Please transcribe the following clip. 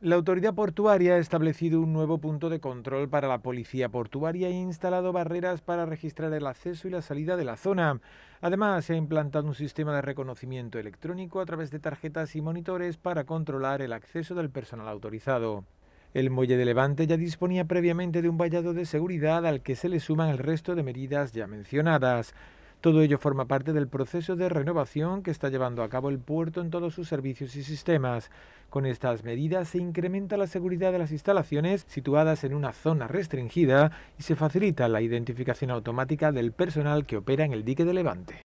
La autoridad portuaria ha establecido un nuevo punto de control para la policía portuaria e instalado barreras para registrar el acceso y la salida de la zona. Además, se ha implantado un sistema de reconocimiento electrónico a través de tarjetas y monitores para controlar el acceso del personal autorizado. El muelle de Levante ya disponía previamente de un vallado de seguridad al que se le suman el resto de medidas ya mencionadas. Todo ello forma parte del proceso de renovación que está llevando a cabo el puerto en todos sus servicios y sistemas. Con estas medidas se incrementa la seguridad de las instalaciones situadas en una zona restringida y se facilita la identificación automática del personal que opera en el dique de Levante.